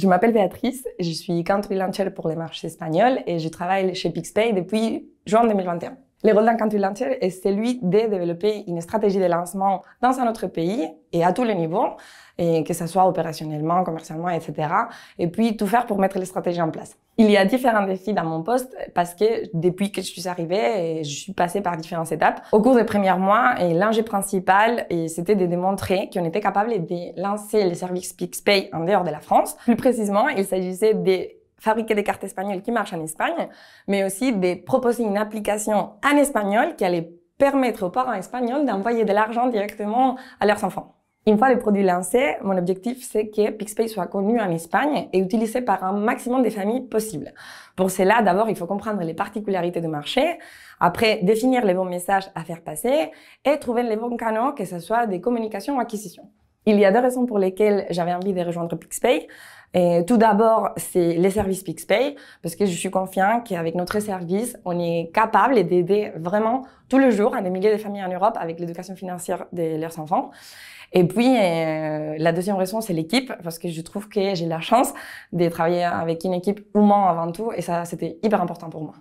Je m'appelle Béatrice, je suis country pour les marchés espagnols et je travaille chez PixPay depuis juin 2021. Le d'un Country Launcher est celui de développer une stratégie de lancement dans un autre pays et à tous les niveaux, et que ce soit opérationnellement, commercialement, etc. Et puis tout faire pour mettre les stratégies en place. Il y a différents défis dans mon poste parce que depuis que je suis arrivée, je suis passée par différentes étapes. Au cours des premiers mois, l'enjeu principal, c'était de démontrer qu'on était capable de lancer le service PixPay en dehors de la France. Plus précisément, il s'agissait de fabriquer des cartes espagnoles qui marchent en Espagne, mais aussi de proposer une application en espagnol qui allait permettre aux parents espagnols d'envoyer de l'argent directement à leurs enfants. Une fois le produit lancé, mon objectif c'est que PixPay soit connu en Espagne et utilisé par un maximum de familles possibles. Pour cela, d'abord, il faut comprendre les particularités du marché, après définir les bons messages à faire passer et trouver les bons canaux, que ce soit des communications ou acquisitions. Il y a deux raisons pour lesquelles j'avais envie de rejoindre PixPay. Et tout d'abord, c'est les services PixPay, parce que je suis confiant qu'avec notre service, on est capable d'aider vraiment tous les jours à des milliers de familles en Europe avec l'éducation financière de leurs enfants. Et puis, euh, la deuxième raison, c'est l'équipe, parce que je trouve que j'ai la chance de travailler avec une équipe humaine avant tout, et ça, c'était hyper important pour moi.